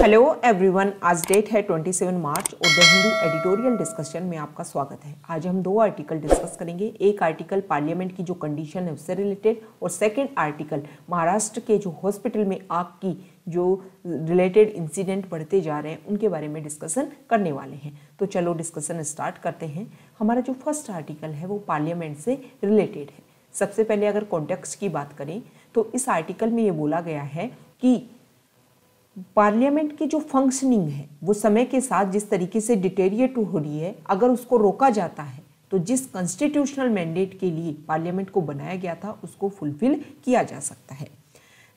hello everyone आज date है 27 मार्च और द हिंदू एडिटोरियल डिस्कशन में आपका स्वागत है आज हम दो आर्टिकल डिस्कस करेंगे एक आर्टिकल पार्लियामेंट की जो कंडीशन है उससे रिलेटेड और सेकंड आर्टिकल महाराष्ट्र के जो हॉस्पिटल में आग की जो रिलेटेड इंसिडेंट बढ़ते जा रहे हैं उनके बारे में डिस्कशन करने वाले हैं तो चलो डिस्कशन स्टार्ट करते हैं हमारा जो फर्स्ट आर्टिकल है वो पार्लियामेंट से रिलेटेड है सबसे पहले अगर कॉन्टेक्स्ट की बात करें तो इस आर्टिकल में ये बोला गया है कि पार्लियामेंट की जो फंक्शनिंग है वो समय के साथ जिस तरीके से डिटेरिएट हो रही है अगर उसको रोका जाता है तो जिस कॉन्स्टिट्यूशनल मैंडेट के लिए पार्लियामेंट को बनाया गया था उसको फुलफिल किया जा सकता है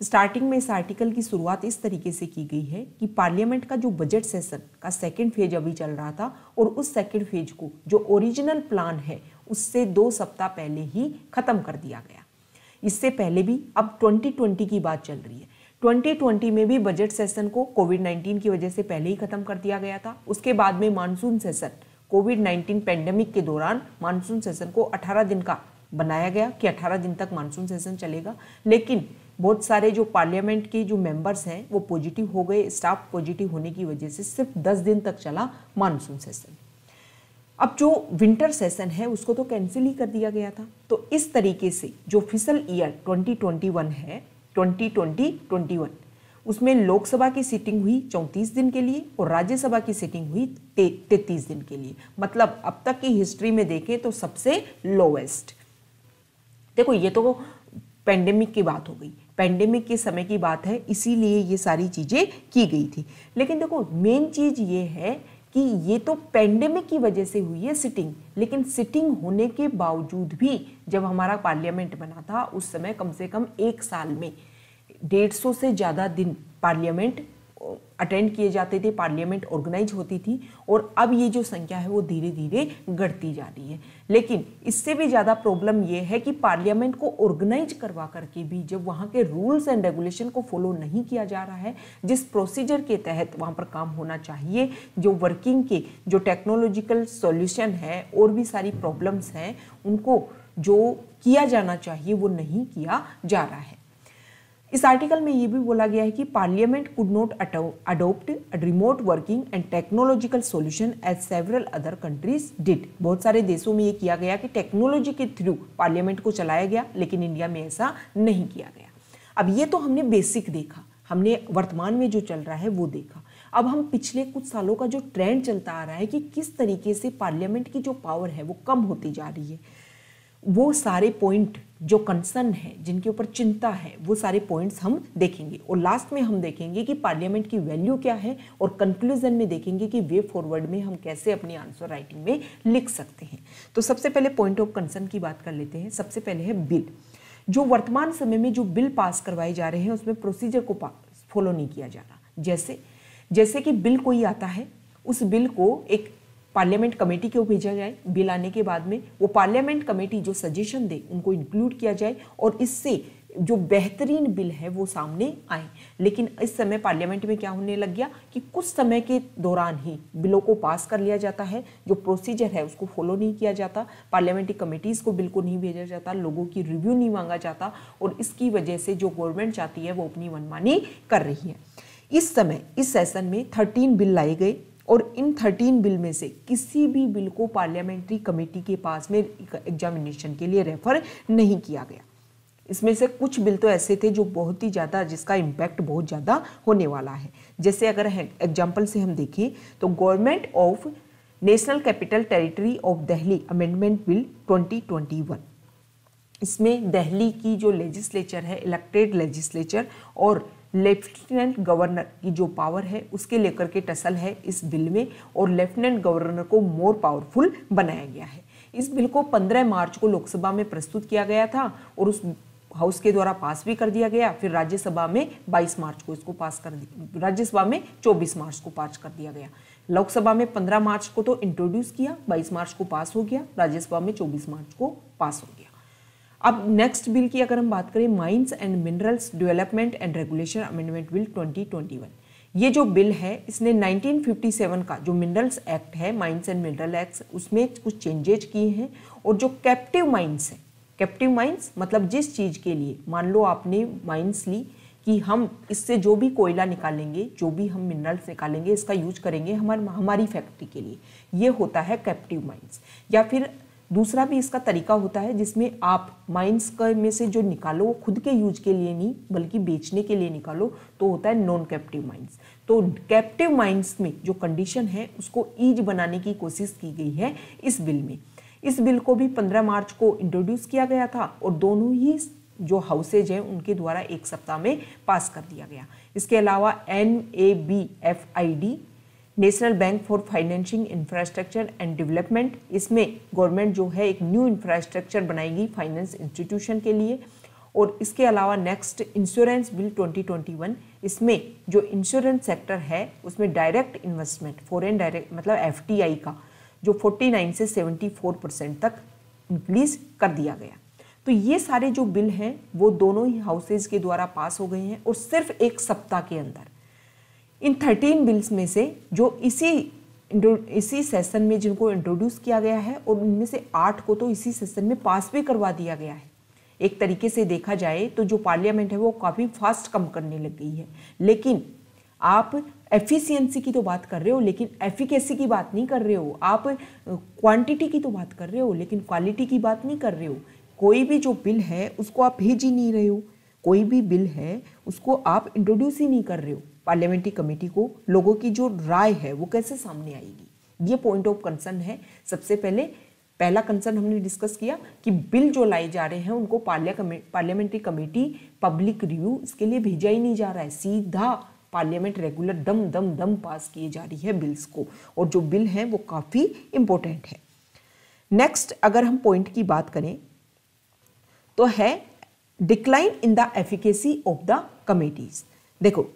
स्टार्टिंग में इस आर्टिकल की शुरुआत इस तरीके से की गई है कि पार्लियामेंट का जो बजट सेशन का सेकेंड फेज अभी चल रहा था और उस सेकेंड फेज को जो ओरिजिनल प्लान है उससे दो सप्ताह पहले ही ख़त्म कर दिया गया इससे पहले भी अब 2020 की बात चल रही है 2020 में भी बजट सेशन को कोविड 19 की वजह से पहले ही खत्म कर दिया गया था उसके बाद में मानसून सेशन कोविड 19 पेंडेमिक के दौरान मानसून सेशन को 18 दिन का बनाया गया कि 18 दिन तक मानसून सेशन चलेगा लेकिन बहुत सारे जो पार्लियामेंट के जो मेंबर्स हैं वो पॉजिटिव हो गए स्टाफ पॉजिटिव होने की वजह से सिर्फ 10 दिन तक चला मानसून सेशन अब जो विंटर सेशन है उसको तो कैंसिल ही कर दिया गया था तो इस तरीके से जो फिसल ईयर 2021 है ट्वेंटी ट्वेंटी ट्वेंटी वन उसमें लोकसभा की सीटिंग हुई चौंतीस दिन के लिए और राज्यसभा की सीटिंग हुई तैतीस ते, दिन के लिए मतलब अब तक की हिस्ट्री में देखें तो सबसे लोवेस्ट देखो ये तो पेंडेमिक की बात हो गई पेंडेमिक के समय की बात है इसीलिए ये सारी चीज़ें की गई थी लेकिन देखो मेन चीज़ ये है कि ये तो पेंडेमिक की वजह से हुई है सिटिंग लेकिन सिटिंग होने के बावजूद भी जब हमारा पार्लियामेंट बना था उस समय कम से कम एक साल में डेढ़ सौ से ज़्यादा दिन पार्लियामेंट अटेंड किए जाते थे पार्लियामेंट ऑर्गेनाइज होती थी और अब ये जो संख्या है वो धीरे धीरे घटती जा रही है लेकिन इससे भी ज़्यादा प्रॉब्लम ये है कि पार्लियामेंट को ऑर्गेनाइज करवा करके भी जब वहाँ के रूल्स एंड रेगुलेशन को फॉलो नहीं किया जा रहा है जिस प्रोसीजर के तहत वहाँ पर काम होना चाहिए जो वर्किंग के जो टेक्नोलॉजिकल सोल्यूशन है और भी सारी प्रॉब्लम्स हैं उनको जो किया जाना चाहिए वो नहीं किया जा रहा है इस आर्टिकल में ये भी बोला गया है कि parliament could not adopt remote working and technological solution as several other countries did बहुत सारे देशों में ये किया गया कि टेक्नोलॉजी के थ्रू पार्लियामेंट को चलाया गया लेकिन इंडिया में ऐसा नहीं किया गया अब ये तो हमने बेसिक देखा हमने वर्तमान में जो चल रहा है वो देखा अब हम पिछले कुछ सालों का जो ट्रेंड चलता आ रहा है कि किस तरीके से पार्लियामेंट की जो पावर है वो कम होती जा रही है वो सारे पॉइंट जो कंसर्न है जिनके ऊपर चिंता है वो सारे पॉइंट्स हम देखेंगे और लास्ट में हम देखेंगे कि पार्लियामेंट की वैल्यू क्या है और कंक्लूजन में देखेंगे कि वे फॉरवर्ड में हम कैसे अपनी आंसर राइटिंग में लिख सकते हैं तो सबसे पहले पॉइंट ऑफ कंसर्न की बात कर लेते हैं सबसे पहले है बिल जो वर्तमान समय में जो बिल पास करवाए जा रहे हैं उसमें प्रोसीजर को फॉलो नहीं किया जा रहा जैसे जैसे कि बिल कोई आता है उस बिल को एक पार्लियामेंट कमेटी को भेजा जाए बिल आने के बाद में वो पार्लियामेंट कमेटी जो सजेशन दे उनको इंक्लूड किया जाए और इससे जो बेहतरीन बिल है वो सामने आए लेकिन इस समय पार्लियामेंट में क्या होने लग गया कि कुछ समय के दौरान ही बिलों को पास कर लिया जाता है जो प्रोसीजर है उसको फॉलो नहीं किया जाता पार्लियामेंट्री कमेटीज़ को बिल को नहीं भेजा जाता लोगों की रिव्यू नहीं मांगा जाता और इसकी वजह से जो गवर्नमेंट चाहती है वो अपनी मनमानी कर रही है इस समय इस सेशन में थर्टीन बिल लाए गए और इन थर्टीन बिल में से किसी भी बिल को पार्लियामेंट्री कमेटी के पास में एग्जामिनेशन के लिए रेफर नहीं किया गया इसमें से कुछ बिल तो ऐसे थे जो बहुत ही ज़्यादा जिसका इम्पैक्ट बहुत ज़्यादा होने वाला है जैसे अगर एग्जाम्पल से हम देखें तो government of national capital territory of Delhi amendment bill 2021 इसमें दहली की जो लेजिस्लेचर है इलेक्टेड लेजिस्लेचर और लेफ्टिनेंट गवर्नर की जो पावर है उसके लेकर के टसल है इस बिल में और लेफ्टिनेंट गवर्नर को मोर पावरफुल बनाया गया है इस बिल को 15 मार्च को लोकसभा में प्रस्तुत किया गया था और उस हाउस के द्वारा पास भी कर दिया गया फिर राज्यसभा में 22 मार्च को इसको पास कर दिया राज्यसभा में 24 मार्च को पास कर दिया गया लोकसभा में 15 मार्च को तो इंट्रोड्यूस किया 22 मार्च को पास हो गया राज्यसभा में 24 मार्च को पास हो गया अब नेक्स्ट बिल की अगर हम बात करें mines and minerals development and regulation amendment bill 2021 ये जो बिल है इसने 1957 का जो मिनरल्स एक्ट है माइंस एंड मिनरल एक्ट उसमें कुछ चेंजेज किए हैं और जो कैप्टिव माइंस है कैप्टिव माइंस मतलब जिस चीज़ के लिए मान लो आपने माइंस ली कि हम इससे जो भी कोयला निकालेंगे जो भी हम मिनरल्स निकालेंगे इसका यूज करेंगे हमारे हमारी फैक्ट्री के लिए ये होता है कैप्टिव माइंस या फिर दूसरा भी इसका तरीका होता है जिसमें आप माइंस का में से जो निकालो वो खुद के यूज के लिए नहीं बल्कि बेचने के लिए निकालो तो होता है नॉन कैप्टिव माइंस तो कैप्टिव माइंस में जो कंडीशन है उसको ईज बनाने की कोशिश की गई है इस बिल में इस बिल को भी 15 मार्च को इंट्रोड्यूस किया गया था और दोनों ही जो हाउसेज हैं उनके द्वारा एक सप्ताह में पास कर दिया गया इसके अलावा N A B F I D national bank for financing infrastructure and development इसमें गवर्नमेंट जो है एक न्यू इंफ्रास्ट्रक्चर बनाएगी फाइनेंस इंस्टीट्यूशन के लिए और इसके अलावा नेक्स्ट इंश्योरेंस बिल 2021 इसमें जो इंश्योरेंस सेक्टर है उसमें डायरेक्ट इन्वेस्टमेंट फॉरेन डायरेक्ट मतलब एफ का जो 49 से 74 परसेंट तक इंक्रीज कर दिया गया तो ये सारे जो बिल हैं वो दोनों ही हाउसेज के द्वारा पास हो गए हैं और सिर्फ एक सप्ताह के अंदर इन थर्टीन बिल्स में से जो इसी इसी सेशन में जिनको इंट्रोड्यूस किया गया है और उनमें से आठ को तो इसी सेशन में पास भी करवा दिया गया है एक तरीके से देखा जाए तो जो पार्लियामेंट है वो काफ़ी फास्ट कम करने लग गई है लेकिन आप एफिशिएंसी की तो बात कर रहे हो लेकिन एफिकेसी की बात नहीं कर रहे हो आप क्वांटिटी की तो बात कर रहे हो लेकिन क्वालिटी की बात नहीं कर रहे हो कोई भी जो बिल है उसको आप भेज ही नहीं रहे हो कोई भी बिल है उसको आप इंट्रोड्यूस ही नहीं कर रहे हो पार्लियामेंट्री कमेटी को लोगों की जो राय है वो कैसे सामने आएगी ये पॉइंट ऑफ कंसर्न है सबसे पहले पहला कंसर्न हमने डिस्कस किया कि बिल जो लाए जा रहे हैं उनको पार्लिया कमे, पार्लियामेंट्री कमेटी पब्लिक रिव्यू इसके लिए भेजा ही नहीं जा रहा है सीधा पार्लियामेंट रेगुलर दम दम दम पास किए जा रही है बिल्स को और जो बिल हैं वो काफ़ी इम्पोर्टेंट है नेक्स्ट अगर हम पॉइंट की बात करें तो है decline in the efficacy of the committees देखो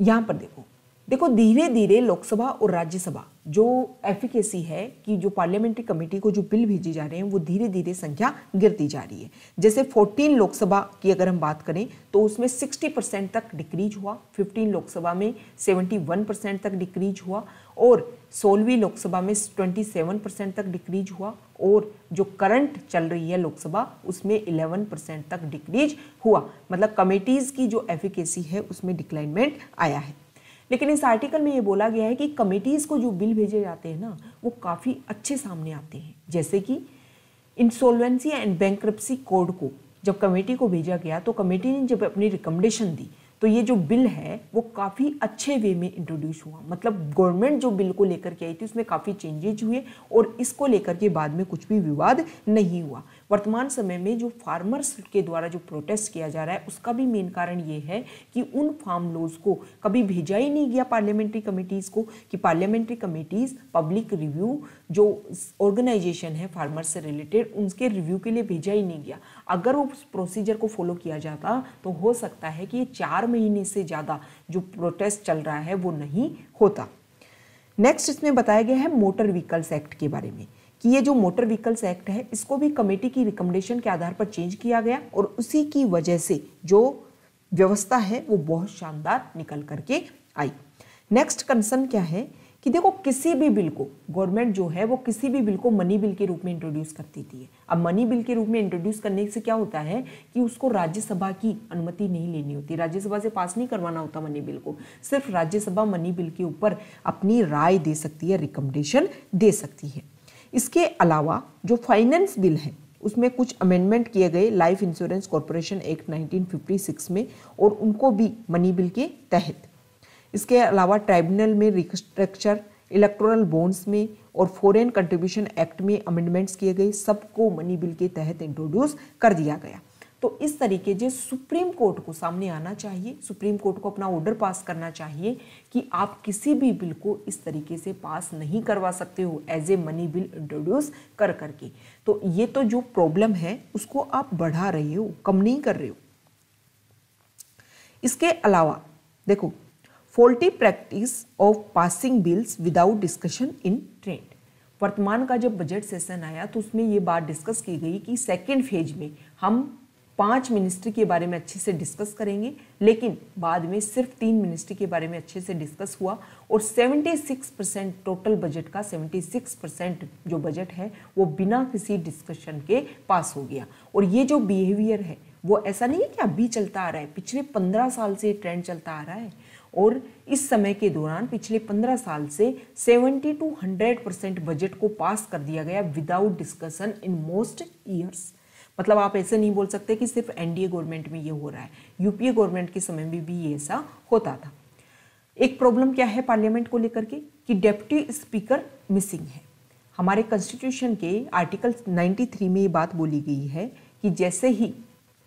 यहाँ पर देखो देखो धीरे धीरे लोकसभा और राज्यसभा जो एफिकेसी है कि जो पार्लियामेंट्री कमेटी को जो बिल भेजे जा रहे हैं वो धीरे धीरे संख्या गिरती जा रही है जैसे 14 लोकसभा की अगर हम बात करें तो उसमें 60 परसेंट तक डिक्रीज हुआ 15 लोकसभा में 71 परसेंट तक डिक्रीज हुआ और सोलहवीं लोकसभा में 27 परसेंट तक डिक्रीज हुआ और जो करंट चल रही है लोकसभा उसमें 11 परसेंट तक डिक्रीज हुआ मतलब कमेटीज़ की जो एफिकेसी है उसमें डिक्लाइनमेंट आया है लेकिन इस आर्टिकल में ये बोला गया है कि कमेटीज़ को जो बिल भेजे जाते हैं ना वो काफ़ी अच्छे सामने आते हैं जैसे कि इंसोलवेंसी एंड बैंक्रप्सी कोड को जब कमेटी को भेजा गया तो कमेटी ने जब अपनी रिकमेंडेशन दी तो ये जो बिल है वो काफ़ी अच्छे वे में इंट्रोड्यूस हुआ मतलब गवर्नमेंट जो बिल को लेकर के आई थी उसमें काफ़ी चेंजेज हुए और इसको लेकर के बाद में कुछ भी विवाद नहीं हुआ वर्तमान समय में जो फार्मर्स के द्वारा जो प्रोटेस्ट किया जा रहा है उसका भी मेन कारण ये है कि उन फार्म लॉज को कभी भेजा ही नहीं गया पार्लियामेंट्री कमेटीज़ को कि पार्लियामेंट्री कमेटीज़ पब्लिक रिव्यू जो ऑर्गेनाइजेशन है फार्मर्स से रिलेटेड उनके रिव्यू के लिए भेजा ही नहीं गया अगर उस प्रोसीजर को फॉलो किया जाता तो हो सकता है कि ये चार महीने से ज़्यादा जो प्रोटेस्ट चल रहा है वो नहीं होता नेक्स्ट इसमें बताया गया है मोटर व्हीकल्स एक्ट के बारे में कि ये जो मोटर व्हीकल्स एक्ट है इसको भी कमेटी की रिकमेंडेशन के आधार पर चेंज किया गया और उसी की वजह से जो व्यवस्था है वो बहुत शानदार निकल करके आई नेक्स्ट कंसर्न क्या है कि देखो किसी भी बिल को गवर्नमेंट जो है वो किसी भी बिल को मनी बिल के रूप में इंट्रोड्यूस कर देती है अब मनी बिल के रूप में इंट्रोड्यूस करने से क्या होता है कि उसको राज्यसभा की अनुमति नहीं लेनी होती राज्यसभा से पास नहीं करवाना होता मनी बिल को सिर्फ राज्यसभा मनी बिल के ऊपर अपनी राय दे सकती है रिकमेंडेशन दे सकती है इसके अलावा जो फाइनेंस बिल है उसमें कुछ अमेंडमेंट किए गए लाइफ इंश्योरेंस कॉरपोरेशन एक्ट 1956 में और उनको भी मनी बिल के तहत इसके अलावा ट्राइब्यूनल में रिस्ट्रक्चर इलेक्ट्रल बॉन्ड्स में और फॉरेन कंट्रीब्यूशन एक्ट में अमेंडमेंट्स किए गए सबको मनी बिल के तहत इंट्रोड्यूस कर दिया गया तो इस तरीके से सुप्रीम कोर्ट को सामने आना चाहिए सुप्रीम कोर्ट को अपना ऑर्डर पास करना चाहिए कि आप किसी भी बिल को इस तरीके से पास नहीं करवा सकते हो as a money bill introduce कर करके तो ये तो जो प्रॉब्लम है उसको आप बढ़ा रहे हो कम नहीं कर रहे हो इसके अलावा देखो faulty practice of passing bills without discussion in trend वर्तमान का जब बजट सेशन आया तो उसमें ये बात डिस्कस की गई कि सेकेंड फेज में हम पांच मिनिस्ट्री के बारे में अच्छे से डिस्कस करेंगे लेकिन बाद में सिर्फ तीन मिनिस्ट्री के बारे में अच्छे से डिस्कस हुआ और 76 परसेंट टोटल बजट का 76 परसेंट जो बजट है वो बिना किसी डिस्कशन के पास हो गया और ये जो बिहेवियर है वो ऐसा नहीं है कि अभी चलता आ रहा है पिछले पंद्रह साल से ट्रेंड चलता आ रहा है और इस समय के दौरान पिछले पंद्रह साल से seventy to hundred percent budget को पास कर दिया गया without discussion in most years मतलब आप ऐसे नहीं बोल सकते कि सिर्फ एनडीए गवर्नमेंट में ये हो रहा है यूपीए गवर्नमेंट के समय में भी ये ऐसा होता था एक प्रॉब्लम क्या है पार्लियामेंट को लेकर के कि डेप्टी स्पीकर मिसिंग है हमारे कॉन्स्टिट्यूशन के आर्टिकल 93 में ये बात बोली गई है कि जैसे ही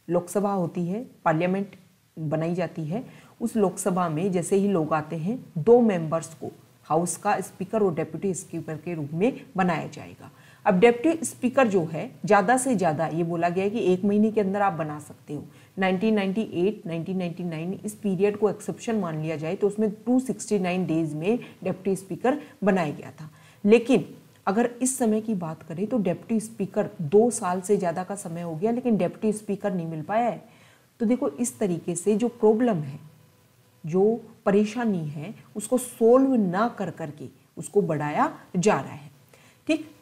लोकसभा होती है पार्लियामेंट बनाई जाती है उस लोकसभा में जैसे ही लोग आते हैं दो मेंबर्स को हाउस का स्पीकर और डेप्यूटी स्पीकर के रूप में बनाया जाएगा अब डेप्टी स्पीकर जो है ज़्यादा से ज़्यादा ये बोला गया है कि एक महीने के अंदर आप बना सकते हो 1998, 1999 इस पीरियड को एक्सेप्शन मान लिया जाए तो उसमें 269 डेज में डेप्टी स्पीकर बनाया गया था लेकिन अगर इस समय की बात करें तो डेप्टी स्पीकर दो साल से ज़्यादा का समय हो गया लेकिन डेप्टी स्पीकर नहीं मिल पाया है तो देखो इस तरीके से जो प्रॉब्लम है जो परेशानी है उसको सोल्व ना कर करके उसको बढ़ाया जा रहा है ठीक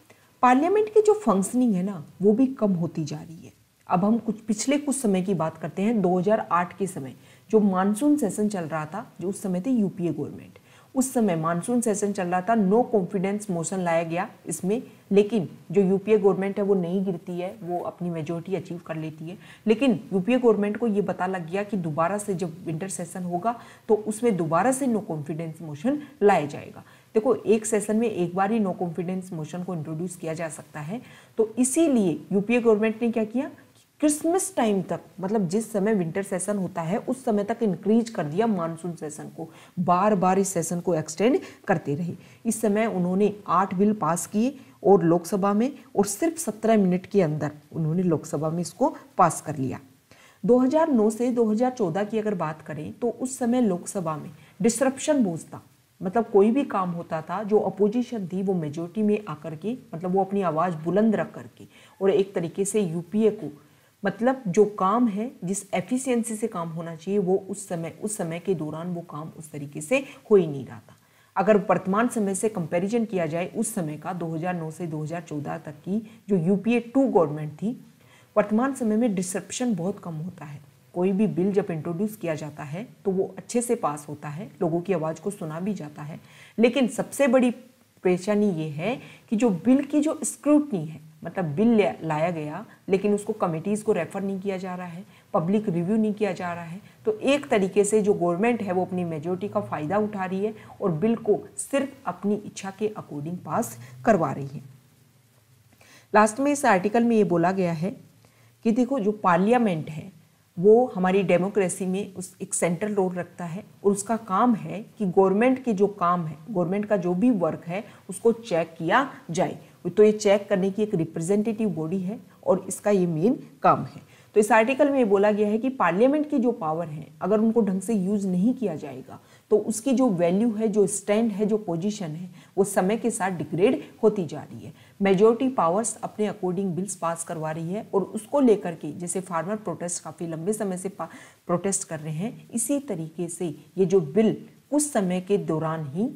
पार्लियामेंट की जो फंक्शनिंग है ना वो भी कम होती जा रही है अब हम कुछ पिछले कुछ समय की बात करते हैं 2008 के समय जो मानसून सेशन चल रहा था जो उस समय थे यूपीए गवर्नमेंट उस समय मानसून सेशन चल रहा था नो कॉन्फिडेंस मोशन लाया गया इसमें लेकिन जो यूपीए गवर्नमेंट है वो नहीं गिरती है वो अपनी मेजोरिटी अचीव कर लेती है लेकिन यूपीए गवर्नमेंट को ये पता लग गया कि दोबारा से जब विंटर सेशन होगा तो उसमें दोबारा से नो कॉन्फिडेंस मोशन लाया जाएगा देखो एक सेशन में एक बार ही नो कॉन्फिडेंस मोशन को इंट्रोड्यूस किया जा सकता है तो इसीलिए यूपीए गवर्नमेंट ने क्या किया क्रिसमस टाइम तक मतलब जिस समय विंटर सेशन होता है उस समय तक इंक्रीज कर दिया मानसून सेशन को बार बार इस सेशन को एक्सटेंड करते रहे इस समय उन्होंने आठ बिल पास किए और लोकसभा में और सिर्फ सत्रह मिनट के अंदर उन्होंने लोकसभा में इसको पास कर लिया 2009 से 2014 की अगर बात करें तो उस समय लोकसभा में डिस्ट्रप्शन बोझ था मतलब कोई भी काम होता था जो अपोजिशन थी वो मेजोरिटी में आकर के मतलब वो अपनी आवाज़ बुलंद रख कर के और एक तरीके से यूपीए को मतलब जो काम है जिस एफिशिएंसी से काम होना चाहिए वो उस समय उस समय के दौरान वो काम उस तरीके से हो ही नहीं रहा था अगर वर्तमान समय से कंपैरिजन किया जाए उस समय का 2009 से 2014 तक की जो यूपीए टू गवर्नमेंट थी वर्तमान समय में डिसरप्शन बहुत कम होता है कोई भी बिल जब इंट्रोड्यूस किया जाता है तो वो अच्छे से पास होता है लोगों की आवाज़ को सुना भी जाता है लेकिन सबसे बड़ी परेशानी ये है कि जो बिल की जो स्क्रूटनी है मतलब बिल लाया गया लेकिन उसको कमिटीज़ को रेफ़र नहीं किया जा रहा है पब्लिक रिव्यू नहीं किया जा रहा है तो एक तरीके से जो गवर्नमेंट है वो अपनी मेजोरिटी का फ़ायदा उठा रही है और बिल को सिर्फ अपनी इच्छा के अकॉर्डिंग पास करवा रही है लास्ट में इस आर्टिकल में ये बोला गया है कि देखो जो पार्लियामेंट है वो हमारी डेमोक्रेसी में उस एक सेंट्रल रोल रखता है और उसका काम है कि गवर्नमेंट के जो काम है गवर्नमेंट का जो भी वर्क है उसको चेक किया जाए तो ये चेक करने की एक रिप्रेजेंटेटिव बॉडी है और इसका ये मेन काम है तो इस आर्टिकल में ये बोला गया है कि पार्लियामेंट की जो पावर है अगर उनको ढंग से यूज़ नहीं किया जाएगा तो उसकी जो वैल्यू है जो स्टैंड है जो पोजीशन है वो समय के साथ डिग्रेड होती जा रही है मेजोरिटी पावर्स अपने अकॉर्डिंग बिल्स पास करवा रही है और उसको लेकर के जैसे फार्मर प्रोटेस्ट काफ़ी लंबे समय से प्रोटेस्ट कर रहे हैं इसी तरीके से ये जो बिल कुछ समय के दौरान ही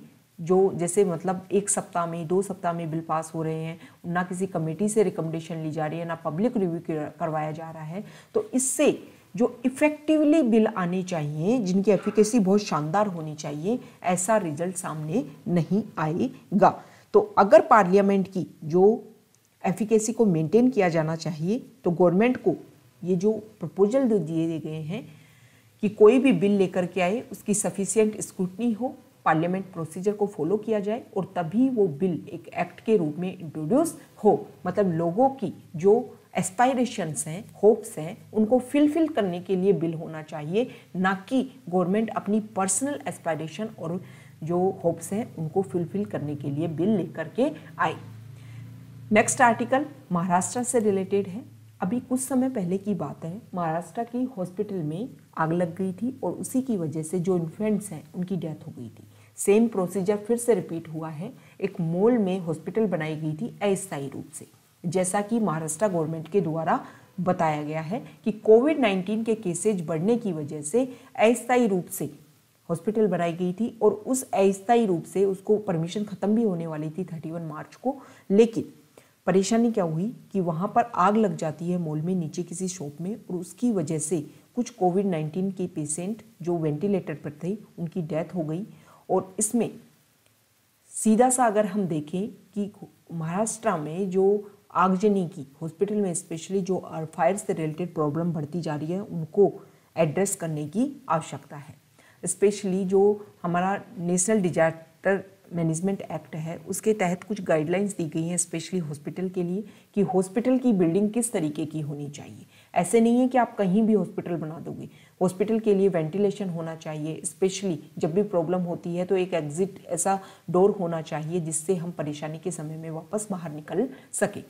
जो जैसे मतलब एक सप्ताह में दो सप्ताह में बिल पास हो रहे हैं ना किसी कमेटी से रिकमेंडेशन ली जा रही है ना पब्लिक रिव्यू करवाया जा रहा है तो इससे जो इफ़ेक्टिवली बिल आने चाहिए जिनकी एफिकेसी बहुत शानदार होनी चाहिए ऐसा रिजल्ट सामने नहीं आएगा तो अगर पार्लियामेंट की जो एफिकेसी को मेंटेन किया जाना चाहिए तो गवर्नमेंट को ये जो प्रपोजल दिए गए हैं कि कोई भी बिल लेकर के आए उसकी सफिशियंट स्क्रूटनी हो पार्लियामेंट प्रोसीजर को फॉलो किया जाए और तभी वो बिल एक एक्ट के रूप में इंट्रोड्यूस हो मतलब लोगों की जो एस्पायरेशंस हैं होप्स हैं उनको फिलफिल करने के लिए बिल होना चाहिए ना कि गवर्नमेंट अपनी पर्सनल एस्पायरेशन और जो होप्स हैं उनको फुलफिल करने के लिए बिल लिख करके आए नेक्स्ट आर्टिकल महाराष्ट्र से रिलेटेड है अभी कुछ समय पहले की बात है महाराष्ट्र की हॉस्पिटल में आग लग गई थी और उसी की वजह से जो इन्फेंट्स हैं उनकी डेथ हो गई थी सेम प्रोसीजर फिर से रिपीट हुआ है एक मोल में हॉस्पिटल बनाई गई थी अस्थायी रूप से जैसा कि महाराष्ट्र गवर्नमेंट के द्वारा बताया गया है कि कोविड 19 के केसेज बढ़ने की वजह से अस्थायी रूप से हॉस्पिटल बनाई गई थी और उस अस्थायी रूप से उसको परमिशन ख़त्म भी होने वाली थी थर्टी वन मार्च को लेकिन परेशानी क्या हुई कि वहाँ पर आग लग जाती है मॉल में नीचे किसी शॉप में और उसकी वजह से कुछ कोविड नाइन्टीन के पेशेंट जो वेंटिलेटर पर थे उनकी डेथ हो गई और इसमें सीधा सा अगर हम देखें कि महाराष्ट्र में जो आगजनी की हॉस्पिटल में स्पेशली जो फायर से रिलेटेड प्रॉब्लम बढ़ती जा रही है उनको एड्रेस करने की आवश्यकता है स्पेशली जो हमारा नेशनल डिजास्टर मैनेजमेंट एक्ट है उसके तहत कुछ गाइडलाइंस दी गई हैं स्पेशली हॉस्पिटल के लिए कि हॉस्पिटल की बिल्डिंग किस तरीके की होनी चाहिए ऐसे नहीं है कि आप कहीं भी हॉस्पिटल बना दोगे हॉस्पिटल के लिए वेंटिलेशन होना चाहिए स्पेशली जब भी प्रॉब्लम होती है तो एक एग्ज़िट ऐसा डोर होना चाहिए जिससे हम परेशानी के समय में वापस बाहर निकल सकें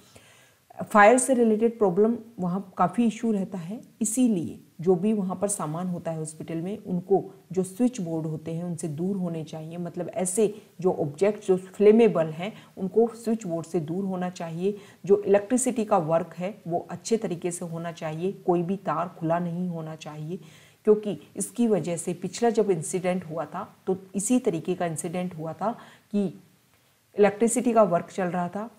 फायर से रिलेटेड प्रॉब्लम वहाँ काफ़ी इशू रहता है इसीलिए जो भी वहाँ पर सामान होता है हॉस्पिटल में उनको जो स्विच बोर्ड होते हैं उनसे दूर होने चाहिए मतलब ऐसे जो ऑब्जेक्ट जो फ्लेमेबल हैं उनको स्विच बोर्ड से दूर होना चाहिए जो इलेक्ट्रिसिटी का वर्क है वो अच्छे तरीके से होना चाहिए कोई भी तार खुला नहीं होना चाहिए क्योंकि इसकी वजह से पिछला जब इंसिडेंट हुआ था तो इसी तरीके का इंसिडेंट हुआ था कि इलेक्ट्रिसिटी का वर्क चल रहा था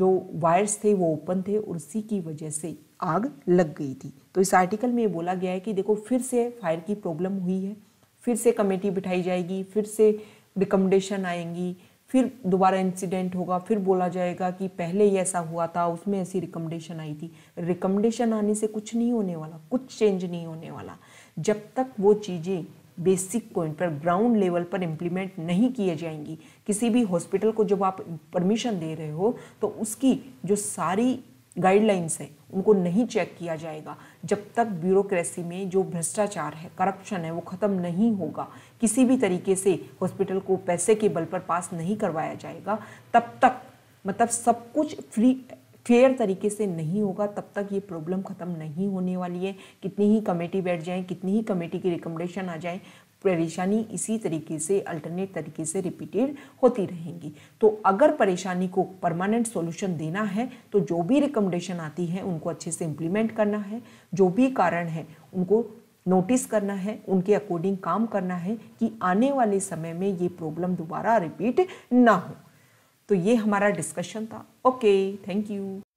जो वायर्स थे वो ओपन थे और उसी की वजह से आग लग गई थी तो इस आर्टिकल में ये बोला गया है कि देखो फिर से फायर की प्रॉब्लम हुई है फिर से कमेटी बिठाई जाएगी फिर से रिकमेंडेशन आएंगी फिर दोबारा इंसिडेंट होगा फिर बोला जाएगा कि पहले ही ऐसा हुआ था उसमें ऐसी रिकमेंडेशन आई थी रिकमेंडेशन आने से कुछ नहीं होने वाला कुछ चेंज नहीं होने वाला जब तक वो चीज़ें बेसिक पॉइंट पर ग्राउंड लेवल पर इम्प्लीमेंट नहीं किए जाएंगी किसी भी हॉस्पिटल को जब आप परमिशन दे रहे हो तो उसकी जो सारी गाइडलाइंस हैं उनको नहीं चेक किया जाएगा जब तक ब्यूरोक्रेसी में जो भ्रष्टाचार है करप्शन है वो ख़त्म नहीं होगा किसी भी तरीके से हॉस्पिटल को पैसे के बल पर पास नहीं करवाया जाएगा तब तक मतलब सब कुछ फ्री फेयर तरीके से नहीं होगा तब तक ये प्रॉब्लम ख़त्म नहीं होने वाली है कितनी ही कमेटी बैठ जाए कितनी ही कमेटी की रिकमेंडेशन आ जाए परेशानी इसी तरीके से अल्टरनेट तरीके से रिपीटेड होती रहेंगी तो अगर परेशानी को परमानेंट सॉल्यूशन देना है तो जो भी रिकमेंडेशन आती है उनको अच्छे से इम्प्लीमेंट करना है जो भी कारण है उनको नोटिस करना है उनके अकॉर्डिंग काम करना है कि आने वाले समय में ये प्रॉब्लम दोबारा रिपीट ना हो तो ये हमारा डिस्कशन था ओके थैंक यू